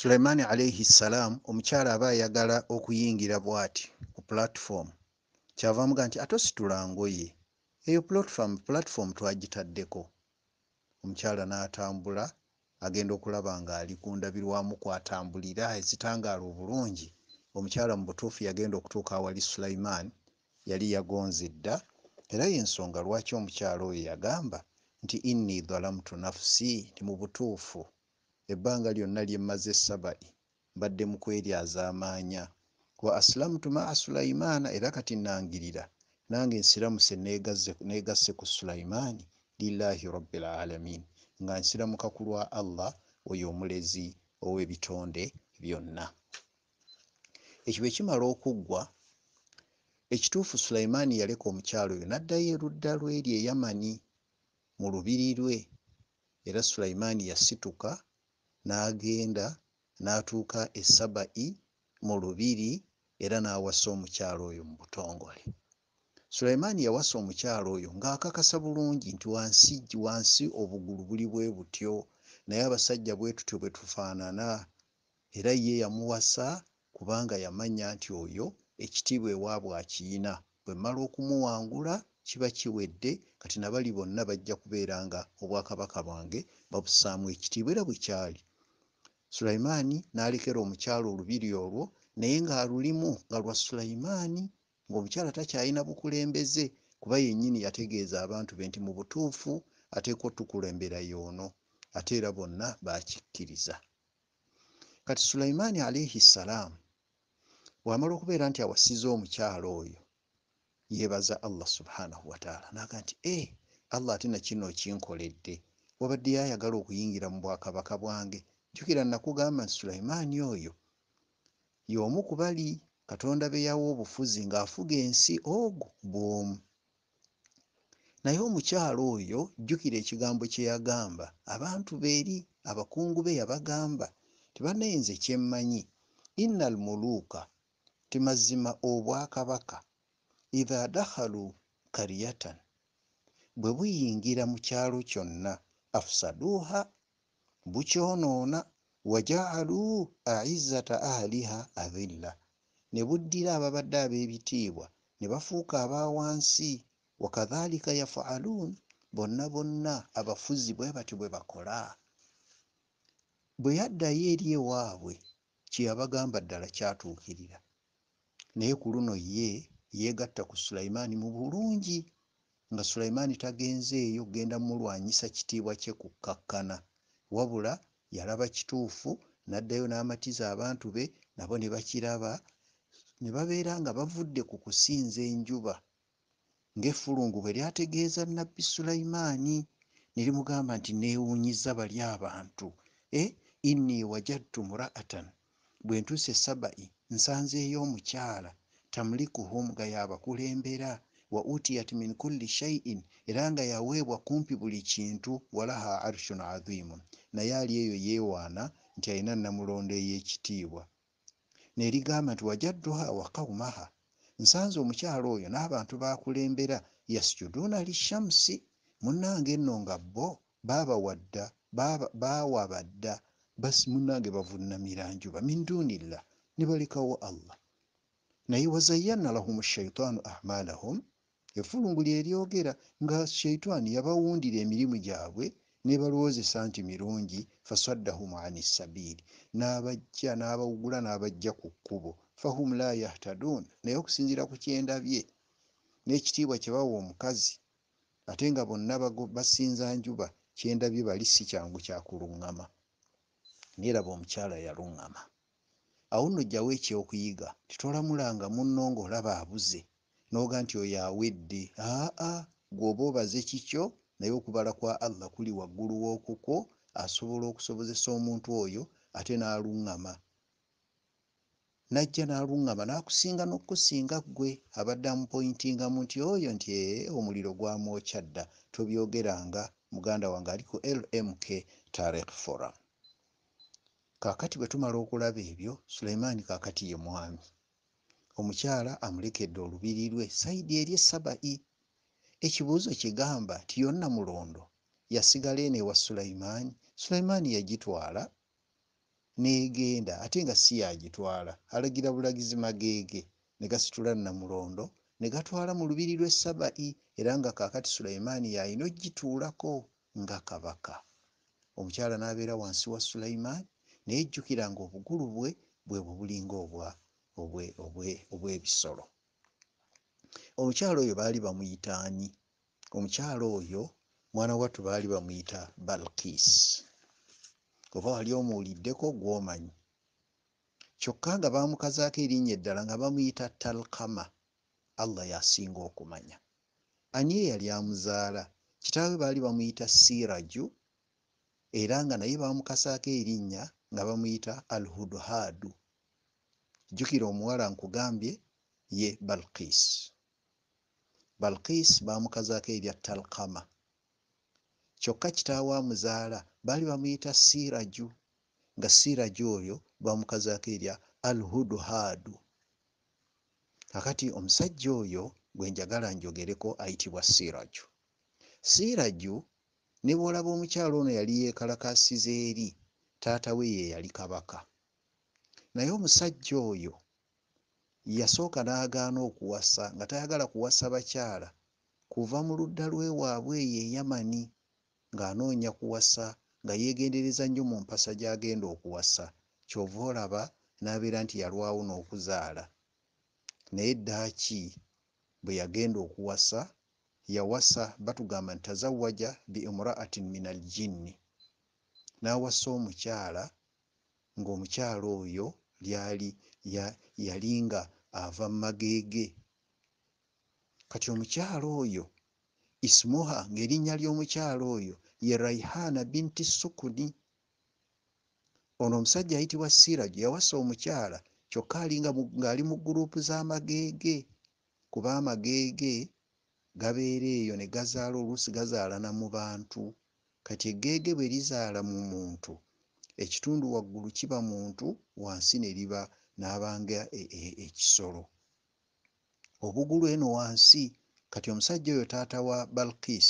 suleimaani alaihi ssalaamu omukyala aba ayagala okuyingira bwati ku platifoomu kyavamuga nti ate ositulangoye eyo platifoomu platifoomu twagitaddeko omukyala n'atambula agenda okulaba ng'ali ku ndabirwamu kwatambulira ezitangaala obulungi omukyala mu butuufu yagenda okutuuka awali suleimaani yali yagonze dda era yensonga lwaki omukyala oyo yagamba nti inni dhalamtu nafusi ti mu butuufu ebbanga lyonna lyemmaze esabai mbadde mukweryaza amaanya wa asilamutu maa sulaimaana era kati nangirira nange ensiramuse negasse ku sulaimaani lillahi rabilalamin nga nsiramuka ku lwa allah oyo omulezi ow'ebitonde byonna ekyo bwe kimala okuggwa ekituufu sulaimaani yaleka omukyalo oyo n'addayo erudda lweri eyamani mu lubiri lwe era sulaimaani yasituka n'agenda n'atuuka esabai mu lubiri era n'awasa omukyalo oyo mu butongole sulaimaani yawasa omukyalo oyo ng'akakasa bulungi nti wansi wansi obugulu buli bwe butyo naye abasajja bwe tutyo bwe tufaanana era ye yamuwasa kubanga yamanya nti oyo ekitiibwa ewaabwe akiyina bwe mmala okumuwangula kiba kiwedde kati nabali bonna bajja kubeera nga obwakabaka bwange babusaamu ekitiibwa era bwe kyali sulaimaani n'alekera omukyala olubiri olwo naye ng'alulimu nga lwa sulaimaani ng'omukyala takyayina bukulembeze kuba yennyini yategeeza abantu be nti mu butuufu ateekwa otukulembera y'ono ate era bonna baakikkiriza kati sulaimaani alaihi ssalaamu bw'amala okubeera nti awasiza omukyala oyo yeebaza allah subhanahu wataala naga nti e allah ate nakino okinkoledde wabadde yayagala okuyingira mu bwakabaka bwange jjukira nakugamba nti sulaimaani oyo y'omu ku bali katonda be yawa obufuzi ng'afuga ensi ogwo bw'omu naye omukyala oyo jjukira ekigambo kye yagamba abantu beeri abakungu be yabagamba tebanayinze kyemmanyi innal muluuka timazima obwakabaka itha dakhalu kariyatan bwe buyingira mu kyalo kyonna afusaduuha bukyonoona wajaaluu aizata ahaliha abilla ne buddira ababadde ab'ebitiibwa ne bafuuka abawansi wakadhalika yafaluun bonna bonna abafuzi bwe bati bwe bakola bwe yaddayo eri ewaabwe kyeyabagamba ddala kyatuukirira naye ku luno ye yeegatta ku sulaimaani mu bulungi nga sulaimaani tagenzeeyo genda mulwanyisa kitiibwa kye kukkakkana wabula yalaba kituufu n'addayo n'amatiza abantu be nabo ne bakiraba ne babeera nga bavudde ku kusinza enjuba ng'effulungu bwe lyategeeza nabbi sulayimaani ne limugamba nti neewuunyiza bali abantu e inni wajadtu muraatan bwe ntuuse sabai nsanzeeyo omukyala tamlikuhum nga yaabakulembera wa utiyat min kulli shaiin era nga yaweebwa kumpi buli kintu walaha arshun adhimu naye ali eyo yeewaana nti alina namulondo ey'ekitiibwa neerigamba nti wajadduha wa qaumaha nsanze omukyalo oyo n'abantu baakulembera yasjuduuna lishamusi munnange nno nga bo baabawadda baawabadda basi munnange bavunnamiranjuba min duunillah ne balekawo allah naye wazayyanna lahum shaitaanu amaalahum efulunguli eryogera nga sheitaani yabawundira emirimu gyabwe nebalowoozesa nti mirungi fasaddahum ani sabiiri n'abajja n'abawugula n'abajja ku kkubo fahum la yahtadun naye okusinziira ku kyendabye n'ekitiibwa kye bawa omukazi ate nga bonna basinza njuba kyendabye bali si kyangu kyakuluŋŋama naye raba omukyala yaluŋŋama awo nno jjawo ekyokuyiga titolamulanga munno ngaolaba abuze noga nti oyo awedde aa gweoba obaze kikyo naye okubala kwa allah kuli waggulu wokukwo asobola okusobozesa omuntu oyo ate naluŋama najja naluŋama nakusinga nokusinga gwe abadde amupointingamu nti oyo nti ee omuliro gwamwokyadda tobyogeranga muganda wange aliko lmk tarik foram kakati bwe tumala okulaba ebyo suleimaani kakati ye mwami omukyala amulekedde olubiri lwe sayidi eri esabai ekibuuzo kigamba ti yonna mulondo yasigala eno ewa sulaimaani sulaimaani yagitwala neegenda ate nga si yagitwala alagira bulagizi mageege ne gasitula namulondo ne gatwala mu lubiri lwe sabai era nga kaakati sulaimaani yalina ogituulako nga kabaka omukyala n'abeera wansi wa sulaimaani neyejjukira nga obugulu bwe bwebwe bulinga obwa obw'ebisolo omukyala oyo baali bamuyitaani omukyala oyo mwana wattu baali bamuyita balkis oba wali omuwuliddeko gwomanyi kyokka nga bamukazaako erinnya eddala nga bamuyita talkama allah yasinga okumanya ani eyali amuzaala kitaawe baali bamuyita siraju era nga naye bamukasaako erinnya nga bamuyita alhudhadu jjukira omuwala nkugambye ye balkis balkis bamukazaako ebya talkama kyokka kitaawa muzaala baali bamuyita siraju nga siraju oyo bamukazaako ebya alhudhadu kakati omusajja oyo gwe njagala njogereko ayitibwa siraju siraju ne bwolaba omukyala ono yali yeekalakasizeeri taata we ye yali kabaka naye omusajja oyo yasooka n'agaana okuwasa nga tayagala kuwasa bakyala kuva mu ludda lwewaabwe eyo eyamani ng'anoonya kuwasa nga yeegendereza nnyo mu mpasa gy'agenda okuwasa kyova olaba n'abeera nti yalwawo n'okuzaala naye ddaaki bwe yagenda okuwasa yawasa batugamba nti tazawaja bi imraatin min aljinni n'awasa omukyala ng'omukyala oyo lyali ya, yali nga ava mumageege kati omukyala oyo ismuha ngaerinnya ly'omukyala oyo ye raihana binti sukuni ono omusajja ayitibwa siraju yawasa omukyala kyokka ngaali mu gurupu z'amageege kuba amageege gabeera eyo ne gazaala oluusi gazaalana mu bantu kati egeege bwe lizaala mu muntu ekitundu waggulu kiba muntu wansi neriba nabanga ekisolo e, e obugulu eno wansi kati omusajja oyo taata wa balkis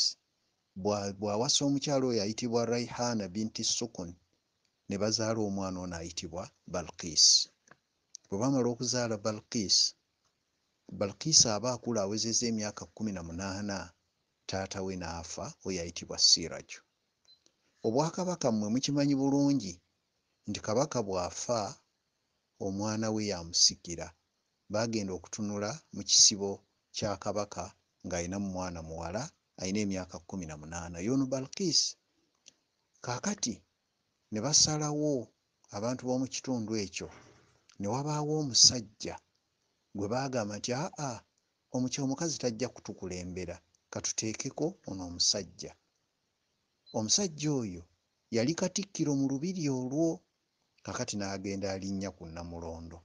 bwawasa omukyalo oyo ayitibwa raihana binti sukun ne bazaala omwana ono ayitibwa balkis bwe bamala okuzaala balkis balkis aba akula awezeza emyaka kumi na munaana taata we naafa oyo ayitibwa siraju obwakabaka mmwe mukimanyi bulungi nti kabaka bw'afa omwana we yamusikira baagenda okutunula mu kisibo kya kabaka ng'alina mu mwana muwala ayina emyaka 18 yonu balkis kaakati ne basalawo abantu b'omu kitundu ekyo ne wabaawo omusajja gwe baagamba nti aa omukyo omukazi tajja kutukulembera katuteekeko ono omusajja omusajja oyo yali katikkiro mu lubiri olwo kakati n'agenda alinnya ku nnamulondo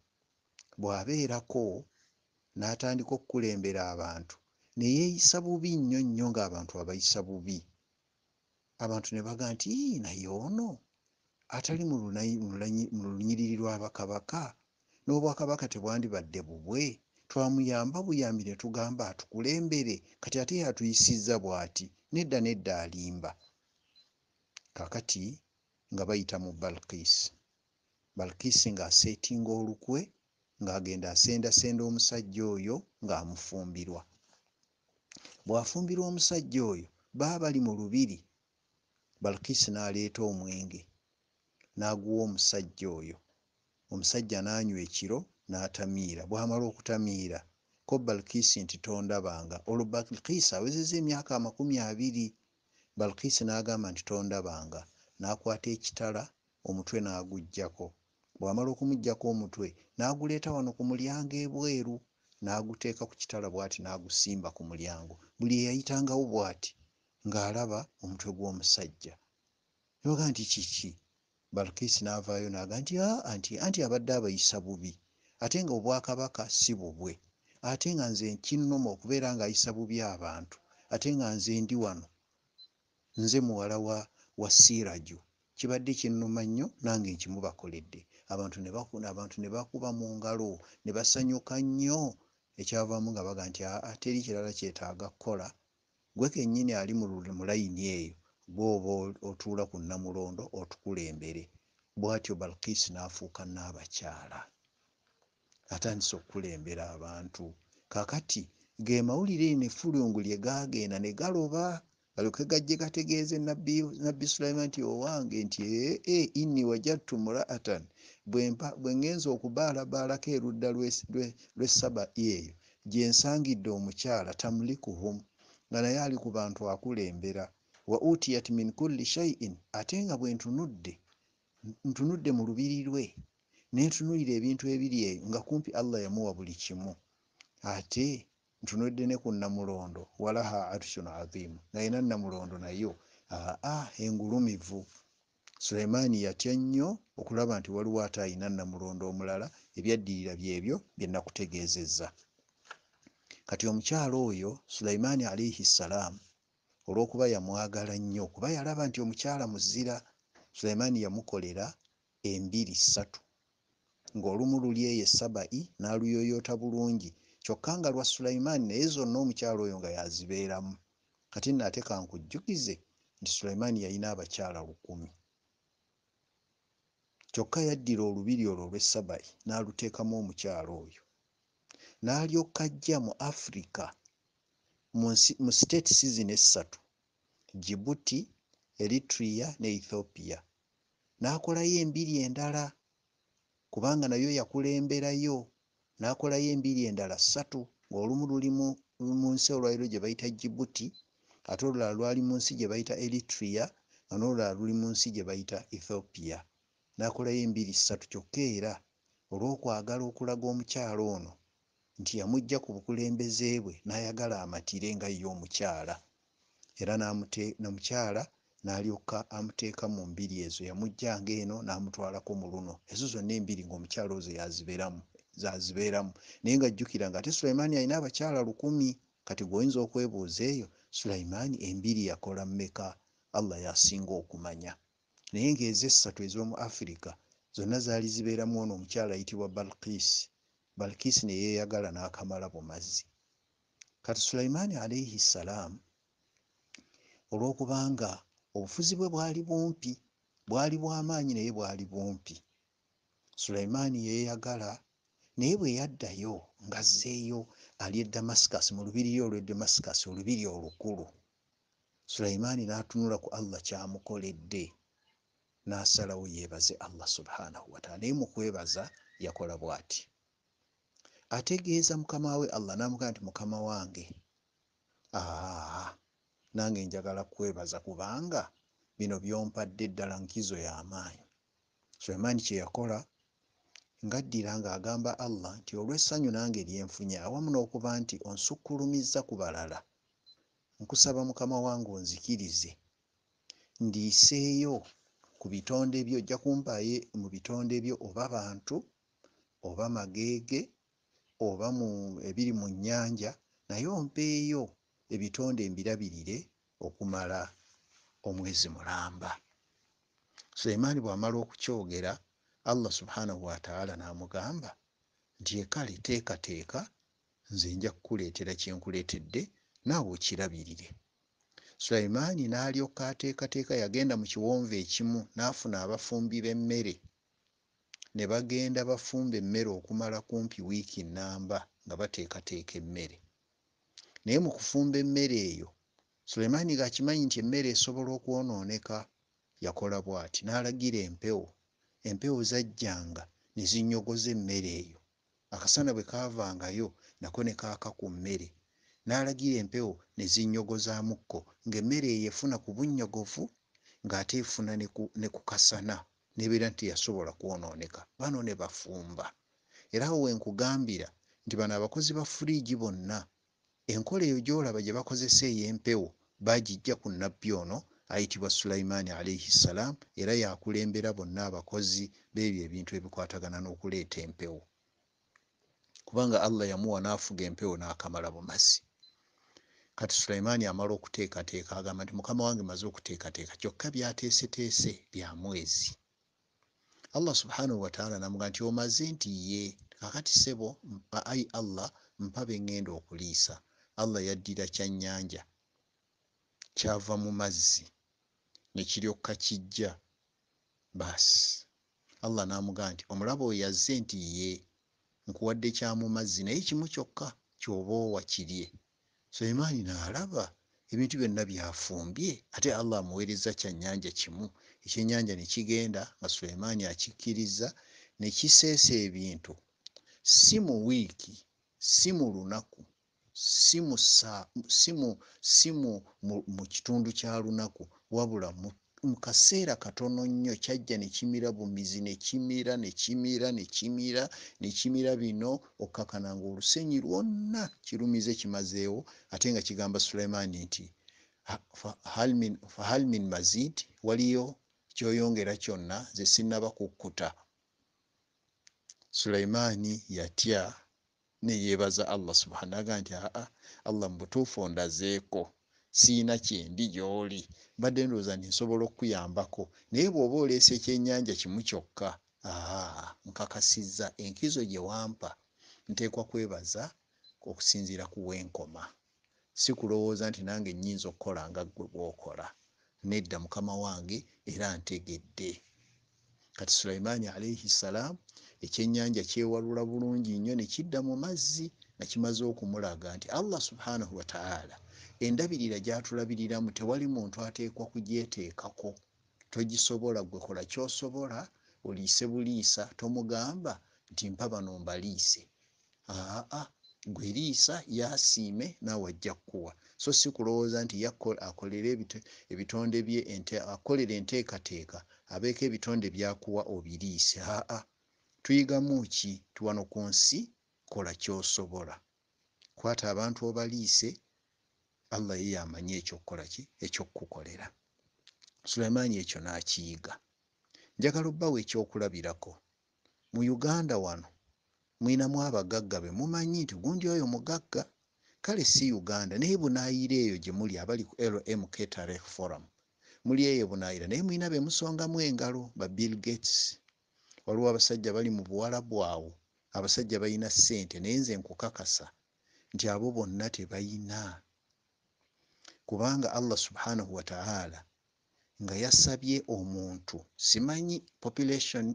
bw'abeerako n'atandika okukulembera abantu ne yeeyisa bubi nnyo nnyo ng'abantu abayisa bubi abantu ne baga nti naye ono atali mu lunyiriri lw'abakabaka n'obwakabaka tebwandibadde bubwe twamuyamba buyambi ne tugamba atukulembere kati ate yatuyisizza bw'ati nedda nedda alimba kakati nga bayita mu balkis balkis ng'aseetinga olukwe ng'agenda asendasenda omusajja oyo ng'amufumbirwa bw'afumbirwa omusajja oyo baa bali mu lubiri balkis n'aleeta omwenge n'aguwa omusajja oyo omusajja n'anywa ekiro n'atamiira bw'amala okutamiira ko balkis nti tondabanga olwo balkis awezeza emyaka amakumi abiri balukiisi n'agamba nti tondabanga n'akwata ekitala omutwe n'aguggyako bwamala okumuggyako omutwe n'aguleeta wano ku mulyango ebweru n'aguteeka ku kitala bw'ati n'agusimba ku mulyango buli eyayitangawo bw'ati ng'alaba omutwe gw'omusajja yoga nti kiki balukiisi n'avaayo naga nti aa ah, nti anti abadde abayisa bubi ate nga obwakabaka si bubwe ate nga nze nkinnuma okubeera ng'ayisa bubi abantu ate nga nze ndi wano nze muwala wa wa siraju kibadde kinnuma nnyo nange nkimu bakoledde abantu abantu ne bakuba mu ngalo ne basanyuka nnyo ekyavaamu nga baga nti teri kirala kyetaaga kukola gwe kennyini ali mu layini eyo gweoba otuula ku nnamulondo otukulembere bwatyo balkis n'afuuka n'abakyala atandisa okukulembera abantu kakati ge mawulire nefulungu lye gaagenda ne galoba alioke gajje gategeeze nabbi sulayiman nti owange nti ee eh, eh, inni wajattu muraatan bwe ŋŋenza okubaalabaalako erudda lwesaba eyo gye nsangidde omukyala tamulikuhum nga naye ali ku bantu akulembera wa utiyat min kulli shaiin ate nga bwe ntunudde ntunudde mu lubiri lwe neetunulira ebintu ebiri eyo nga kumpi allah yamuwa buli kimu ate ntunudde ne ku namulondo walaha arshun azimu ngaina namulondo nayo aa ah, engulumivu suleimaani yatya nnyo okulaba nti waliwo ate ayina namulondo omulala ebyaddirira byebyo byenakutegeezezza kati omukyala oyo suleimaani alaihi ssalaamu olwokuba yamwagala nnyo kuba yalaba nti omukyala muzira suleimaani yamukolera embiri ssatu ngaolumu luli eyo esabai naluyoyoota bulungi kyokka nga lwa sulaimaani naye zonna omukyala oyo nga yazibeeramu kati naate kankujjukize nti sulaimaani yalina abakyala lukumi kyokka yaddira olubiri olwo olwesabayi n'aluteekamu omukyala oyo n'alyoka ajja mu africa mu state season essatu jibuti eritria ne ethiopia n'akolayo embiri endala kubanga nayo yakulemberayo n'akolayo embiri endala ssatu ng'olumu luli mu nsi olwaliro gye bayita jibuti ate olulala lwali mu nsi gye bayita eritria nga n'olulala luli mu nsi gye bayita ethiopia n'akolayo embiri ssatu kyokka era olw'okwagala okulaga omukyala ono nti yamujja ku bukulembeze bwe n'ayagala amatire nga ye omukyala era namukyala n'alyokka amuteeka mu mbiri ezo yamujjanga eno n'amutwalako mu luno ezo zonna embiri ng'omukyala ozo yazibeeramu zaziberamu naye ngajjukira nga ate sulaimaani alina abakyala lukumi kati gweoyinza okwebuuza eyo sulaimaani embiri yakola mmeka allah yasinga okumanya naye ngaezesatu ezomu afirika zonna zaali ziberamu ono omukyala ayitibwa balkis balkis neyeyagala nakamala bumazzi kati sulaimaani alaihi salaam olwokubanga obufuzi bwe bwali bumpi bwali bwamaanyi naye bwali bumpi sulaimaani yeyagala naye bwe yaddayo ngazzeeyo ali e damascus mu lubiriri olw'e damascus olubiri olukulu sulaimaani n'atunula ku allah kyamukoledde n'asalawo yeebaze allah subhanahu wataala naye mu kwebaza yakola bw'ati ategeeza mukama we allah n'amugaa nti mukama wange aa nange njagala kwebaza kubanga bino byompadde eddala nkizo y'amaanyi sulaimaani kye yakola ngaddira ng'agamba allah nti olw'essanyu nange lyenfunye awamu n'okuba nti onsukkulumizza ku balala nkusaba mukama wange onzikirize ndiiseeyo ku bitonde byo ojja kumpaayo mu bitonde byo oba bantu oba mageege oba mu ebiri mu nnyanja naye ompeeyo ebitonde mbirabirire okumala omwezi mulamba suleimaani bw'amala okukyogera allah subhanahu wataala namugamba nti ekale teekateeka nze nja kukuleetera kyenkuleetedde naawe okirabirire sulaimaani n'alyoka ateekateeka yagenda mu kiwonvu ekimu n'afuna abafumbi b'emmere ne bagenda bafumba emmere okumala kumpi wiiki nnamba nga bateekateeka emmere naye mu kufumba emmere eyo sulaimaani ngaakimanyi nti emmere esobola okwonooneka yakola bw'ati n'alagira empewo empewo zajjanga ne zinyogoza emmere eyo akasana bwe kaavangayo nako ne kaaka ku mmere n'alagira empewo ne zinyogozaamukko ng'emmere eyo efuna ku bunyogovu ng'ate efuna ne ku kasana nebeera nti yasobola kwonooneka bano ne bafumba era awo wenkugambira nti bano abakozi ba furiigi bonna enkola eyo gy'olaba gye bakozesa ey'empewo baagijja ku nnabbi ono ayitibwa sulaimaani alaihi ssalaam era yakulembera bonna abakozi beebyo ebintu ebikwatagana n'okuleeta empewo kubanga allah yamuwa n'afuga empewo n'akamala bumazi kati sulaimaani amala okuteekateeka agamba nti mukama wange maze okuteekateeka kyokka byateeseteese bya mwezi allah subhanahu wataala namuga nti omaze nti ye kakati sebo ai allah mpa beŋŋenda okuliisa allah yaddira kyannyanja kyava mu mazzi nekiryokka kijja baasi allah namugamba nti omulaba oyo yazze nti ye nkuwadde kyamumazzi naye kimu kyokka kyoba owa kirye suleimaani naalaba ebintu byonna byafumbye ate allah amuweereza kyanyanja kimu ekyenyanja nekigenda nga suleimaani akikkiriza nekiseesa ebintu si mu wiiki si mu lunaku si mu kitundu kya lunaku wabula mu kaseera katono nnyo kyajja ne kimira bumizi ne kimira ne kimira ne kimira ne kimira bino okkakananga olusenyi lwonna kirumize kimazeewo ate nga kigamba sulaimaani nti fahal min mazid waliyo kyoyongera kyonna ze sinnabakukkuta sulaimaani yatya neyeebaza allah subhanaaga nti aa allah mubutuufu ondazeeko siina kyendi gyoli mbadde ndowooza ninsobola okkuyambako naye bw'oba oleesa ekyennyanja kimu kyokka nkakasizza enkizo gye wampa nteekwa kwebaza okusinziira ku wenkoma si kulowooza nti nange nnyinza okukola nga ggwe bw'okola nedda mukama wange era ntegedde kati sulaimaani alaihi ssalaamu ekyennyanja kyewalula bulungi nnyo ne kidda mu mazzi nakimaze okumulaga nti allah subhanahu wataala endabirira gyatulabiriramu tewali muntu ateekwa kugyeteekako togisobola gwe kola kyosobola oliise buliisa tomugamba nti mpa bano mbaliise aa gwe liisa yasiime naawe ajja kkuwa so si kulowooza nti akolere ebitonde bye akolere enteekateeka abeeko ebitonde byakuwa obiriise aa tuyigamu ki tuwano ku nsi kola kyosobola kwata abantu obaliise allah yeye amanyi ekyokukolaki ekyokukukolera sulemaani ekyo n'akiyiga njagala obbawo ekyokulabirako mu uganda wano mwinamu abagagga be mumanyi nti gundi oyo mugagga kale si uganda naye bunaayira eyo gye muli abali ku lm ktrek forum muli eyo bunaayira naye mwina be musongamu engalo ba bill gates waliwo abasajja bali mu buwala bwawo abasajja balina ssente naye nze nkukakasa nti abo bonna tebayina kubanga allah subhanahu wataala nga yasabye omuntu simanyi population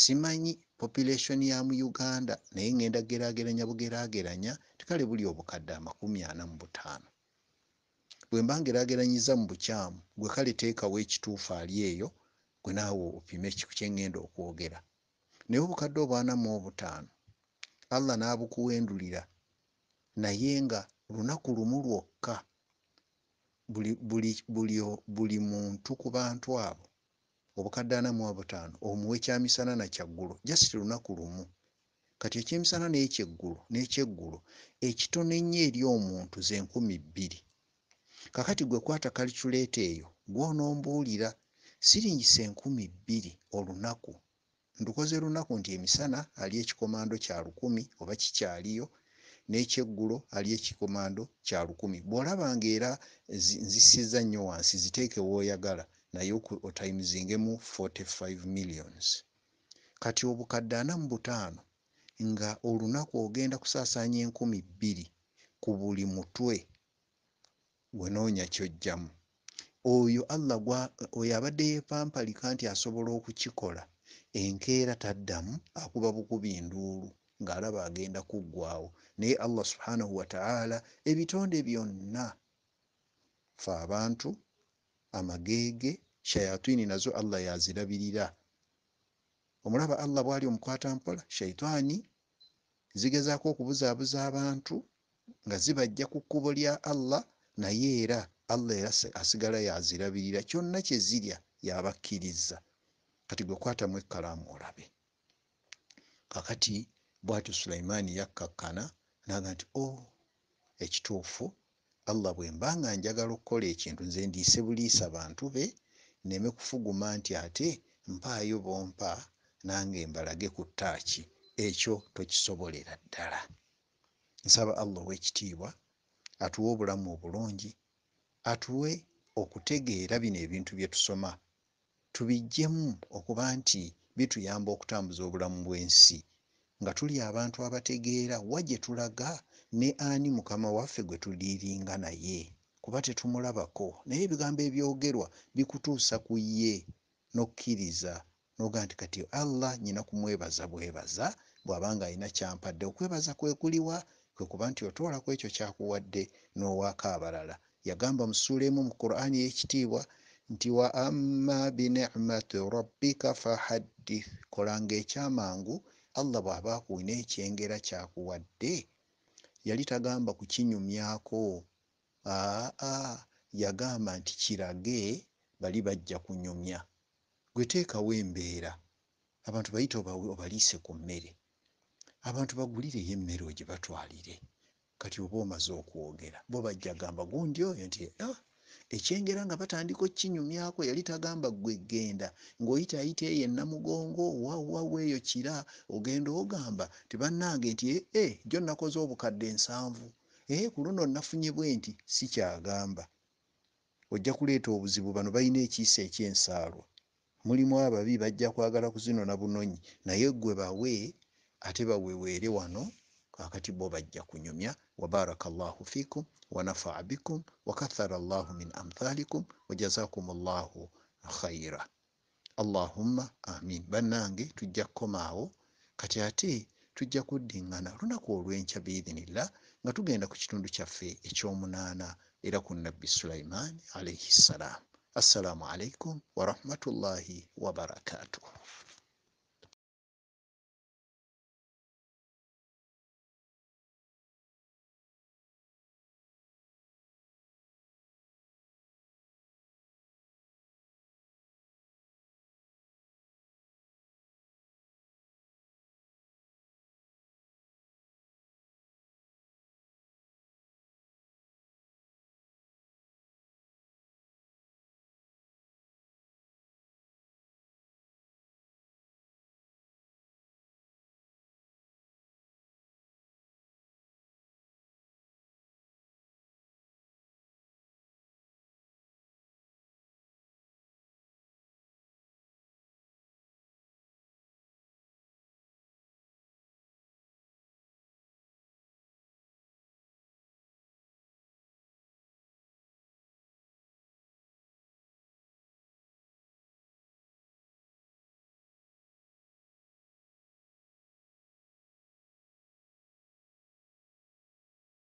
simanyi population ya mu uganda naye ngenda geraageranya bugeraageranya tikale buli obukadde amakumi ana mu butaano bwe mba ngeraageranyiza mu bukyamu gwe kale teekawo ekituufu ali eyo gwe naawe opime kiku kyengenda okwogera naye obukadde obwana mu obutaano allah n'abukuwendulira naye nga lunaku lumu lwokka buli, buli, buli, buli muntu ku bantu abo obukadde anamu abutaano omuwe kyamisana nakyaggulo just lunaku lumu kati ekyemisana nekyeggulo nekyeggulo ekitono ennyo eri omuntu ze nkumi bbiri kakati gwe kwata kalikyuleeta eyo gwonombuulira siringisa enkumi bbiri olunaku ndukoze lunaku nti emisana ali ekikomando kya lukumi oba kikyaliyo n'ekyeggulo ali ekikomando kya lukumi bw'olaba nga era nzisiza nnyo wansi ziteeke woyagala naye otayimuzingemu 45 millions kati obukadde ana mu butaano nga olunaku ogenda kusaasaanya enkumi bbiri ku buli mutwe wenoonya kyojjamu oyo allah gwa oyo abadde yepampalika nti asobola okukikola enkeera taddamu akuba bukubi nduulu ng'alaba agenda kuggwawo naye allah subhanahu wataala ebitonde byonna fe abantu amageege shayatini nazo allah yazirabirira omulaba allah bwali omukwata mpola shaitaani zigezaako okubuzaabuza abantu nga zibajja ku kkubo lya allah naye era allah era asigala yazirabirira kyonna kyezirya yabakkiriza kati gwekwatamu ekkalaamu olabe kakati bwatyo sulaimaani yakkakkana naga nti o oh, ekituufu allah bwe mba nga njagala okukola ekintu nze ndiise buliisa bantu be neme kufuguma nti ate mpaayo bompa nange mbalage ku ttaaki ekyo tokisobolera ddala nsaba allah ow'ekitiibwa atuwe obulamu obulungi atuwe okutegeera bino ebintu bye tusoma tubijjemu okuba nti bituyamba okutambuza obulamu bw'ensi nga tuli abantu abategeera wa gye tulaga ne ani mukama waffe gwe tuliringa naye kuba tetumulabako naye ebigambo ebyogerwa bikutuusa ku ye n'okkiriza noga nti kati allah nyina kumwebaza bwebaza bw'abanga alina kyampadde okwebaza kwekuliwa kwekuba nti otoolaku ekyo kyakuwadde n'owaako abalala yagamba musuulemu mu qurani y'ekitiibwa nti wa amma binicmati rabbika fahaddith kolanga ekyamangu allah bw'aba akuwina ekyengera kyakuwadde yali tagamba kukinyumyako aa yagamba nti kirage bali bajja kunyumya gweteekawo embeera abantu bayite obaliise ku mmere abantu bagulireyo emmere ogye batwalire kati oba omaze okwogera bo bajja gamba gundi oyo nti ah, ekyengera nga batandika okkinyumyako yali tagamba ggwe genda ng'oyitayita eyo ennamugongo wawawa eyo kira ogenda ogamba tibannange nti e eh, eh, jo nakoze obukadde ensanvu ee eh, ku luno nafunye bwe nti sikyagamba ojja kuleeta obuzibu bano balina ekiisa ekyensaalwa mulimu ababi bajja kwagala kuzinona bunonyi naye ggwe bawe ate baweweere wano wakati bo bajja kunyumya wabaraka llahu fikum wanafaa bikum wakathara llahu min amthalikum wajazakum llahu khaira allahumma amin bannange tujja kukomaawo kati ate tujja kuddingana lunaku olw'enkya biidhinillah nga tugenda ku kitundu kyaffe ekyomunaana era ku nabbi sulaimaani alaihi ssalaamu assalaamu alaikum warahmatullahi wabarakatuh